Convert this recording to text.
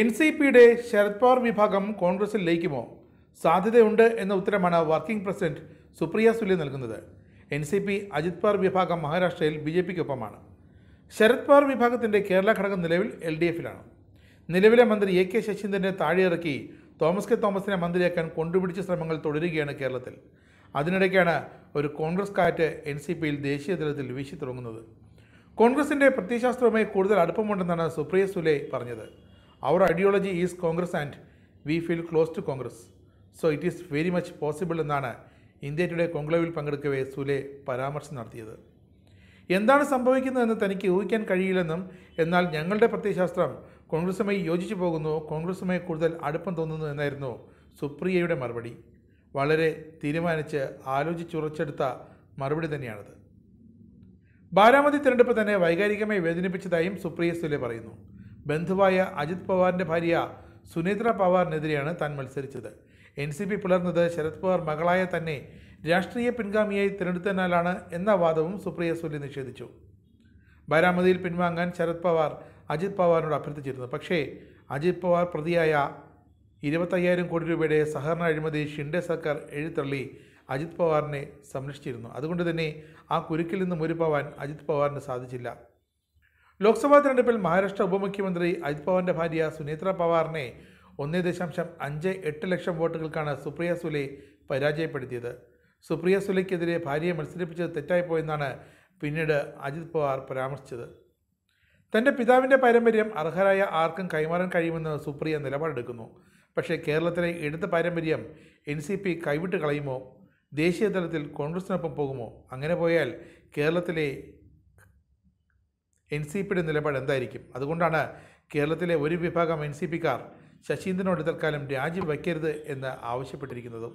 N C പിയുടെ ശരത് പവാർ വിഭാഗം കോൺഗ്രസിൽ ലയിക്കുമോ സാധ്യതയുണ്ട് എന്ന ഉത്തരമാണ് വർക്കിംഗ് പ്രസിഡന്റ് സുപ്രിയ സുലി നൽകുന്നത് N C P Ajit Pawar വിഭാഗം മഹാരാഷ്ട്രയിൽ ബി ജെ പിക്കൊപ്പമാണ് ശരത് പവാർ വിഭാഗത്തിൻ്റെ കേരള ഘടകം നിലവിൽ എൽ ഡി എഫിലാണ് നിലവിലെ മന്ത്രി എ കെ ശശീന്ദ്രനെ താഴെയിറക്കി തോമസ് കെ തോമസിനെ മന്ത്രിയാക്കാൻ കൊണ്ടുപിടിച്ച ശ്രമങ്ങൾ തുടരുകയാണ് കേരളത്തിൽ അതിനിടയ്ക്കാണ് ഒരു കോൺഗ്രസ് കാറ്റ് എൻ സി പിയിൽ ദേശീയ തലത്തിൽ വീശി തുടങ്ങുന്നത് കോൺഗ്രസിൻ്റെ പ്രത്യയശാസ്ത്രവുമായി കൂടുതൽ അടുപ്പമുണ്ടെന്നാണ് സുപ്രിയ സുലെ പറഞ്ഞത് അവർ ideology is Congress and we feel close to Congress so it is very much possible എന്നാണ് ഇന്ത്യ ടുഡേ കോൺക്ലേവിൽ പങ്കെടുക്കവേ സുലെ പരാമർശം നടത്തിയത് എന്താണ് സംഭവിക്കുന്നതെന്ന് തനിക്ക് ഊഹിക്കാൻ കഴിയില്ലെന്നും എന്നാൽ ഞങ്ങളുടെ പ്രത്യയശാസ്ത്രം കോൺഗ്രസുമായി യോജിച്ചു പോകുന്നു കോൺഗ്രസുമായി കൂടുതൽ അടുപ്പം തോന്നുന്നു എന്നായിരുന്നു സുപ്രിയയുടെ മറുപടി വളരെ തീരുമാനിച്ച് ആലോചിച്ചുറച്ചെടുത്ത മറുപടി തന്നെയാണത് ബാരാമതി തിരഞ്ഞെടുപ്പ് തന്നെ വൈകാരികമായി വേദനിപ്പിച്ചതായും സുപ്രിയ സുലെ പറയുന്നു ബന്ധുവായ അജിത് പവാറിൻ്റെ ഭാര്യ സുനിത്ര പവാറിനെതിരെയാണ് താൻ മത്സരിച്ചത് എൻ സി പി പുലർന്നത് ശരത് പവാർ മകളായ തന്നെ രാഷ്ട്രീയ പിൻഗാമിയായി തിരഞ്ഞെടുത്തതിനാലാണ് എന്ന വാദവും സുപ്രിയ സുലി നിഷേധിച്ചു ബാരാമതിയിൽ പിൻവാങ്ങാൻ ശരത് പവാർ അജിത് പവാറിനോട് അഭ്യർത്ഥിച്ചിരുന്നു പക്ഷേ അജിത് പവാർ പ്രതിയായ ഇരുപത്തയ്യായിരം കോടി രൂപയുടെ സഹകരണ അഴിമതി ഷിൻഡെ സർക്കാർ എഴുത്തള്ളി അജിത് പവാറിനെ സംരക്ഷിച്ചിരുന്നു അതുകൊണ്ട് തന്നെ ആ കുരുക്കിൽ നിന്നും ഒരു പവാൻ അജിത് പവാറിന് സാധിച്ചില്ല ലോക്സഭാ തെരഞ്ഞെടുപ്പിൽ മഹാരാഷ്ട്ര ഉപമുഖ്യമന്ത്രി അജിത് പവാറിൻ്റെ ഭാര്യ സുനേത്ര പവാറിനെ ഒന്നേ ദശാംശം അഞ്ച് എട്ട് ലക്ഷം വോട്ടുകൾക്കാണ് സുപ്രിയ സുലെ പരാജയപ്പെടുത്തിയത് സുപ്രിയ സുലയ്ക്കെതിരെ ഭാര്യയെ മത്സരിപ്പിച്ചത് തെറ്റായിപ്പോയെന്നാണ് പിന്നീട് അജിത് പവാർ പരാമർശിച്ചത് തൻ്റെ പിതാവിൻ്റെ പാരമ്പര്യം അർഹരായ ആർക്കും കൈമാറാൻ കഴിയുമെന്ന് സുപ്രിയ നിലപാടെടുക്കുന്നു പക്ഷേ കേരളത്തിലെ ഇടത് പാരമ്പര്യം എൻ സി പി കൈവിട്ട് കളയുമോ ദേശീയ തലത്തിൽ കോൺഗ്രസിനൊപ്പം പോകുമോ അങ്ങനെ പോയാൽ കേരളത്തിലെ എൻ സി പിയുടെ നിലപാട് എന്തായിരിക്കും അതുകൊണ്ടാണ് കേരളത്തിലെ ഒരു വിഭാഗം എൻ സി പിക്കാർ ശശീന്ദ്രനോട് തൽക്കാലം രാജിവയ്ക്കരുത് എന്ന് ആവശ്യപ്പെട്ടിരിക്കുന്നതും